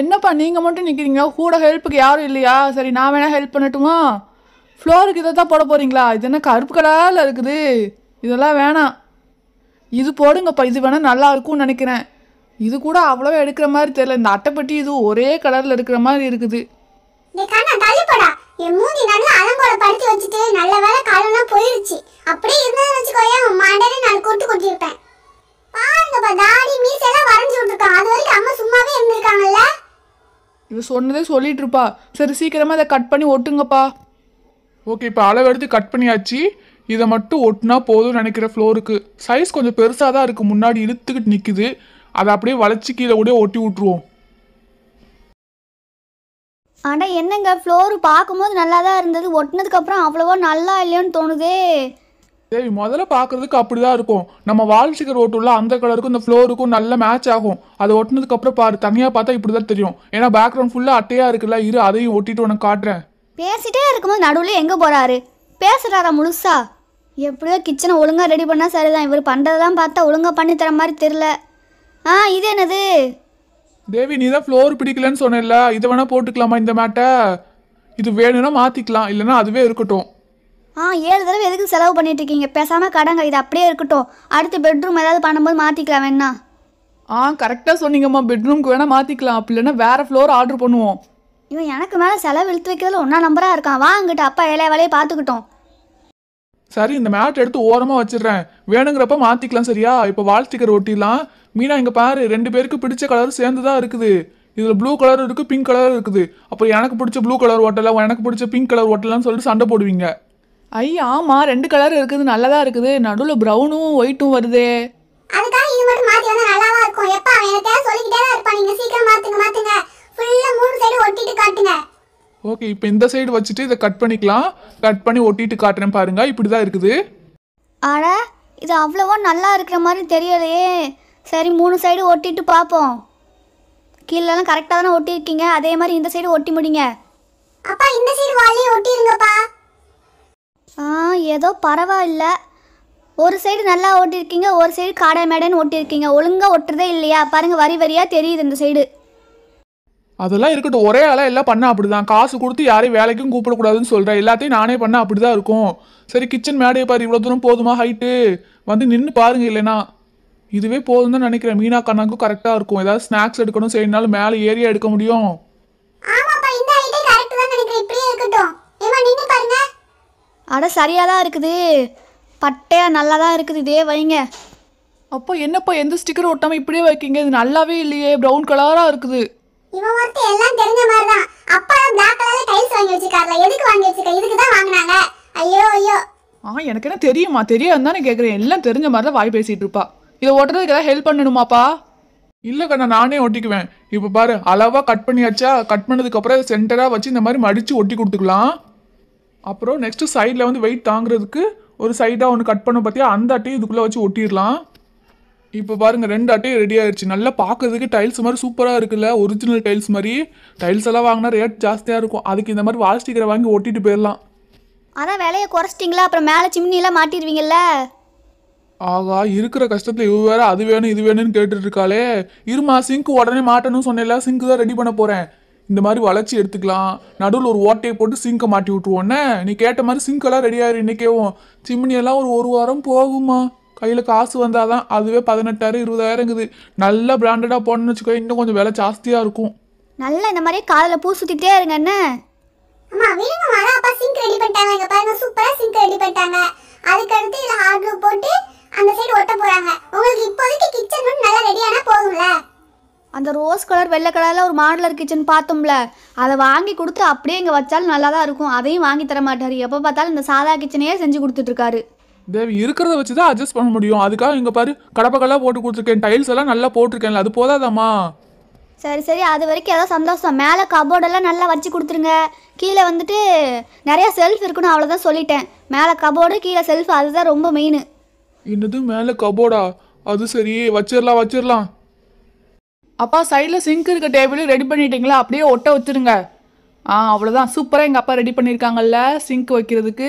என்னப்பா நீங்கள் மட்டும் நிற்கிறீங்க கூட ஹெல்ப்புக்கு யாரும் இல்லையா சரி நான் வேணால் ஹெல்ப் பண்ணட்டுமா ஃப்ளோருக்கு இதை தான் போட போகிறீங்களா இது என்ன கருப்பு கலரில் இருக்குது இதெல்லாம் வேணாம் இது போடுங்கப்பா இது வேணால் நல்லா இருக்கும்னு நினைக்கிறேன் இது கூட அவ்வளோவா எடுக்கிற மாதிரி தெரியல இந்த அட்டைப்பட்டி இது ஒரே கலரில் இருக்கிற மாதிரி இருக்குது என் மூஞ்சி நல்லா அலங்கோல படுத்து வச்சுட்டு நல்ல வேலை காலம்லாம் போயிருச்சு அப்படியே இருந்ததுன்னு வச்சுக்கோயே அவன் மாண்டனே நான் கூட்டு கொட்டிருப்பேன் பாருங்கப்பா தாடி மீஸ் எல்லாம் வரைஞ்சு விட்டுருக்கான் அது வரைக்கும் அம்மா சும்மாவே இருந்திருக்காங்கல்ல இவ சொன்னதே சொல்லிட்டு இருப்பா சரி சீக்கிரமா இதை கட் பண்ணி ஒட்டுங்கப்பா ஓகே இப்போ அளவு எடுத்து கட் பண்ணியாச்சு இதை மட்டும் ஒட்டுனா போதும் நினைக்கிற ஃப்ளோருக்கு சைஸ் கொஞ்சம் பெருசாக தான் இருக்குது முன்னாடி இழுத்துக்கிட்டு நிற்குது அதை அப்படியே வளைச்சி கீழே கூட ஒட்டி விட்ருவோம் ஆனால் என்னங்க ஃப்ளோர் பார்க்கும்போது நல்லா தான் இருந்தது ஒட்டினதுக்கப்புறம் அவ்வளோவா நல்லா இல்லையோன்னு தோணுதே சரி முதல்ல பார்க்குறதுக்கு அப்படிதான் இருக்கும் நம்ம வால் ஸ்டிக்கர் ஓட்டுள்ள அந்த கலருக்கும் இந்த ஃப்ளோருக்கும் நல்ல மேட்ச் ஆகும் அதை ஒட்டினதுக்கு அப்புறம் பாரு தனியாக பார்த்தா இப்படி தான் தெரியும் ஏன்னா பேக்ரவுண்ட் ஃபுல்லாக அட்டையாக இருக்குல்ல இரு அதையும் ஒட்டிட்டு உனக்கு காட்டுறேன் பேசிட்டே இருக்கும்போது நடுவில் எங்கே போகிறாரு பேசுகிறாரா முழுசா எப்படியோ கிச்சனை ஒழுங்காக ரெடி பண்ணால் சரிதான் இவர் பண்ணுறதெல்லாம் பார்த்தா ஒழுங்காக பண்ணி தர மாதிரி தெரில ஆ இது என்னது தேவி நீ தான் ஃப்ளோர் பிடிக்கலன்னு சொன்னல இதை வேணால் போட்டுக்கலாமா இந்த மேட்டை இது வேணும்னா மாற்றிக்கலாம் இல்லைன்னா அதுவே இருக்கட்டும் ஆ ஏழு தடவை எதுக்கு செலவு பண்ணிட்டு இருக்கீங்க பேசாமல் கடங்க இது அப்படியே இருக்கட்டும் அடுத்து பெட்ரூம் ஏதாவது பண்ணும்போது மாற்றிக்கலாம் வேணா ஆ கரெக்டாக சொன்னீங்கம்மா பெட்ரூம்க்கு வேணால் மாற்றிக்கலாம் அப்படி இல்லைன்னா வேறு ஃப்ளோர் ஆர்டர் பண்ணுவோம் இவன் எனக்கு மேலே செலவு இழுத்து வைக்கிறதுல ஒன்றா நம்பராக இருக்கான் வா அப்பா வேலையை வேலையை பார்த்துக்கிட்டோம் சரி இந்த மேட் எடுத்து ஓரமாக வச்சிடுறேன் வேணுங்கிறப்ப மாற்றிக்கலாம் சரியா இப்போ வால் ஸ்டிக்கர் ஒட்டிடலாம் மீனா இங்கே பாரு ரெண்டு பேருக்கு பிடிச்ச கலர் சேர்ந்து தான் இருக்குது இதில் ப்ளூ கலர் இருக்குது பிங்க் கலர் இருக்குது அப்போ எனக்கு பிடிச்ச ப்ளூ கலர் ஓட்டலாம் எனக்கு பிடிச்ச பிங்க் கலர் ஓட்டலாம்னு சொல்லிட்டு சண்டை போடுவீங்க ஐ ஆமாம் ரெண்டு கலர் இருக்குது நல்லதா இருக்குது நடுவில் ப்ரௌனும் ஒயிட்டும் வருதே அதுக்காக இது மட்டும் மாத்தி வந்தா நல்லாவா இருக்கும் அவன் எனக்கு சொல்லிக்கிட்டே தான் இருப்பான் நீங்க சீக்கிரம் மாத்துங்க மாத்துங்க ஃபுல்லா மூணு சைடு ஒட்டிட்டு காட்டுங்க ஓகே இப்போ இந்த சைடு வச்சுட்டு இதை கட் பண்ணிக்கலாம் கட் பண்ணி ஒட்டிட்டு காட்டுறேன் பாருங்க இப்படி தான் இருக்குது ஆனால் இது அவ்வளோவா நல்லா இருக்கிற மாதிரி தெரியலையே சரி மூணு சைடு ஒட்டிட்டு பார்ப்போம் கீழெல்லாம் கரெக்டாக தானே ஒட்டியிருக்கீங்க அதே மாதிரி இந்த சைடு ஒட்டி முடிங்க அப்பா இந்த சைடு வாலையும் ஒட்டிருங்கப்பா ஆ ஏதோ பரவாயில்ல ஒரு சைடு நல்லா ஓட்டிருக்கீங்க ஒரு சைடு காடை மேடைன்னு ஓட்டியிருக்கீங்க ஒழுங்காக ஒட்டுறதே இல்லையா பாருங்கள் வரி வரியாக தெரியுது இந்த சைடு அதெல்லாம் இருக்கட்டும் ஒரே ஆளாக எல்லாம் பண்ண அப்படிதான் காசு கொடுத்து யாரையும் வேலைக்கும் கூப்பிடக்கூடாதுன்னு சொல்கிறேன் எல்லாத்தையும் நானே பண்ண அப்படி தான் இருக்கும் சரி கிச்சன் மேடையை பாரு இவ்வளோ தூரம் போதுமா ஹைட்டு வந்து நின்று பாருங்க இல்லைனா இதுவே போதும் தான் நினைக்கிறேன் மீனா கண்ணாக்கும் கரெக்டாக இருக்கும் ஏதாவது ஸ்நாக்ஸ் எடுக்கணும் செய்யினாலும் மேலே ஏரியா எடுக்க முடியும் அட சரியாக தான் இருக்குது பட்டையாக நல்லா தான் இருக்குது இதே வைங்க அப்போ என்னப்பா எந்த ஸ்டிக்கர் ஒட்டாமல் இப்படியே வைக்கீங்க இது நல்லாவே இல்லையே ப்ரௌன் கலராக இருக்குது இவன் ஒருத்தர் எல்லாம் தெரிஞ்ச மாதிரி தான் அப்பா பிளாக் கலர்ல டைல்ஸ் வாங்கி வச்சிருக்காருல எதுக்கு வாங்கி வச்சிருக்க இதுக்கு தான் வாங்குனாங்க ஐயோ ஐயோ ஆ எனக்கு என்ன தெரியுமா தெரியாது தானே கேட்குறேன் எல்லாம் தெரிஞ்ச மாதிரி தான் வாய் பேசிட்டு இருப்பா இதை ஓட்டுறதுக்கு ஏதாவது ஹெல்ப் பண்ணணுமாப்பா இல்லை கண்ணா நானே ஒட்டிக்குவேன் இப்போ பாரு அளவாக கட் பண்ணியாச்சா கட் பண்ணதுக்கப்புறம் சென்டராக வச்சு இந்த மாதிரி மடித்து ஒட்டி கொடுத்துக்கலாம் அப்புறம் நெக்ஸ்ட்டு சைடில் வந்து வெயிட் தாங்குறதுக்கு ஒரு சைடாக ஒன்று கட் பண்ண பார்த்தியா அந்த அட்டையும் இதுக்குள்ளே வச்சு ஒட்டிடலாம் இப்போ பாருங்கள் ரெண்டு அட்டையும் ரெடி ஆயிடுச்சு நல்லா பார்க்கறதுக்கு டைல்ஸ் மாதிரி சூப்பராக இருக்குல்ல ஒரிஜினல் டைல்ஸ் மாதிரி டைல்ஸ் எல்லாம் வாங்கினா ரேட் ஜாஸ்தியாக இருக்கும் அதுக்கு இந்த மாதிரி வால் ஸ்டிக்கரை வாங்கி ஒட்டிட்டு போயிடலாம் அதான் விலையை குறைச்சிட்டிங்களா அப்புறம் மேலே சிம்னிலாம் மாட்டிடுவீங்கல்ல ஆகா இருக்கிற கஷ்டத்தில் இவ வேற அது வேணும் இது வேணும்னு கேட்டுட்டு இருக்காளே இருமா சிங்க் உடனே மாட்டணும்னு சொன்னேன்ல சிங்க் தான் ரெடி பண்ண போகிறேன் இந்த மாதிரி வளர்ச்சி எடுத்துக்கலாம் நடுவில் ஒரு ஓட்டையை போட்டு சிங்கை மாட்டி விட்ருவோன்னே நீ கேட்ட மாதிரி சிங்கெல்லாம் ரெடி ஆயிரு இன்னைக்கேவும் சிம்னியெல்லாம் ஒரு ஒரு வாரம் போகுமா கையில் காசு வந்தால் தான் அதுவே பதினெட்டாயிரம் இருபதாயிரங்குது நல்ல பிராண்டடாக போடணும்னு வச்சுக்கோ இன்னும் கொஞ்சம் விலை ஜாஸ்தியாக இருக்கும் நல்லா இந்த மாதிரி காலில் பூ சுற்றிட்டே இருங்க என்ன பண்ணிட்டாங்க பண்ணிட்டாங்க அந்த சைடு உங்களுக்கு இப்போதைக்கு அந்த ரோஸ் கலர் வெள்ளை கலரில் ஒரு மாடலர் கிச்சன் பார்த்தோம்ல அதை வாங்கி கொடுத்து அப்படியே இங்கே வச்சாலும் நல்லா தான் இருக்கும் அதையும் வாங்கி தர மாட்டார் எப்போ பார்த்தாலும் இந்த சாதா கிச்சனையே செஞ்சு கொடுத்துட்ருக்காரு தேவி இருக்கிறத வச்சு தான் அட்ஜஸ்ட் பண்ண முடியும் அதுக்காக இங்கே பாரு கடப்பக்கெல்லாம் போட்டு கொடுத்துருக்கேன் டைல்ஸ் எல்லாம் நல்லா போட்டிருக்கேன்ல அது போதாதாம்மா சரி சரி அது வரைக்கும் ஏதோ சந்தோஷம் மேலே கபோர்டெல்லாம் நல்லா வச்சு கொடுத்துருங்க கீழே வந்துட்டு நிறையா செல்ஃப் இருக்குன்னு அவ்வளோதான் சொல்லிட்டேன் மேலே கபோர்டு கீழே செல்ஃப் அதுதான் ரொம்ப மெயின் என்னது மேலே கபோர்டா அது சரி வச்சிடலாம் வச்சிடலாம் அப்பா சைடில் சிங்க் இருக்க டேபிள் ரெடி பண்ணிட்டீங்களா அப்படியே ஒட்ட வச்சுருங்க ஆ அவ்வளோதான் சூப்பராக எங்கள் அப்பா ரெடி பண்ணியிருக்காங்கல்ல சிங்க் வைக்கிறதுக்கு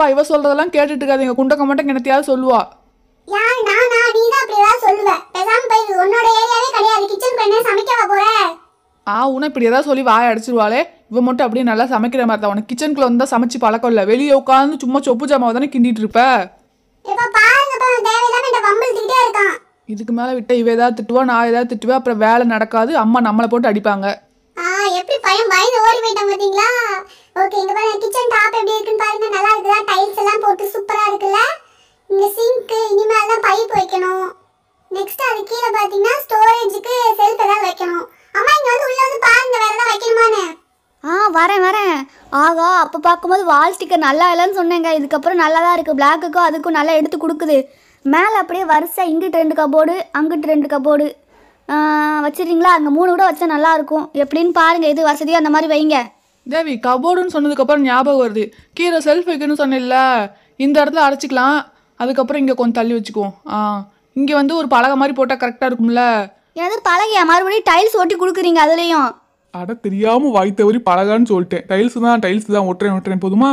அப்பா இவ சொல்றதெல்லாம் கேட்டுட்டு இருக்காதீங்க குண்டக்க மட்டும் கிணத்தியாவது சொல்லுவா ஆ உன இப்படி ஏதாவது சொல்லி வாய அடிச்சிருவாளே இவ மட்டும் அப்படியே நல்லா சமைக்கிற மாதிரி தான் உனக்கு கிச்சனுக்குள்ள வந்து சமைச்சு பழக்கம் இல்லை வெளியே உட்காந்து சும்மா சொப்பு ஜாமாவை தானே கிண்டிட்டு இருப்ப இதுக்கு மேல விட்ட இவ ஏதாவது திட்டுவா நான் ஏதாவது திட்டுவேன் அப்புறம் வேலை நடக்காது அம்மா நம்மளை போட்டு அடிப்பாங்க எப்படி பையன் பயந்து ஓடி போயிட்டான் பாத்தீங்களா ஓகே இங்க பாருங்க கிச்சன் டாப் எப்படி இருக்குன்னு பாருங்க நல்லா இருக்குல டைல்ஸ் எல்லாம் போட்டு சூப்பரா இருக்குல்ல இங்க சிங்க் இனிமேல் தான் பைப் வைக்கணும் நெக்ஸ்ட் அது கீழே பாத்தீங்கன்னா ஸ்டோரேஜுக்கு செல்ஃப் எல்லாம் வைக்கணும் அம்மா இங்க வந்து உள்ள வந்து பாருங்க வேற எல்லாம் வைக்கணுமானே ஆ வரேன் வரேன் ஆகா அப்போ பார்க்கும்போது வால் ஸ்டிக்கர் நல்லா இல்லைன்னு சொன்னேங்க இதுக்கப்புறம் நல்லா தான் இருக்குது பிளாக்குக்கும் அதுக்கும் நல்லா எடுத்து கொடுக்குது மேலே அப்படியே வரிசை இங்கிட்டு ரெண்டு கபோர்டு அங்கிட்டு ரெண்டு கபோர்டு வச்சிருக்கீங்களா அங்கே மூணு கூட வச்சா நல்லாயிருக்கும் எப்படின்னு பாருங்கள் எது வசதியோ அந்த மாதிரி வைங்க தேவி கபோர்டுன்னு சொன்னதுக்கப்புறம் ஞாபகம் வருது கீரை செல்ஃப் வைக்கணும்னு சொன்னில்ல இந்த இடத்துல அரைச்சிக்கலாம் அதுக்கப்புறம் இங்கே கொஞ்சம் தள்ளி வச்சுக்குவோம் ஆ இங்கே வந்து ஒரு பலகை மாதிரி போட்டால் கரெக்டாக இருக்கும்ல எனது பலகையா மறுபடியும் டைல்ஸ் ஒட்டி கொடுக்குறீங்க அதுலேயும் அட தெரியாமல் வாய்த்தவரி பலகான்னு சொல்லிட்டேன் டைல்ஸ் தான் டைல்ஸ் தான் ஒட்டுறேன் ஒட்டுறேன் போதுமா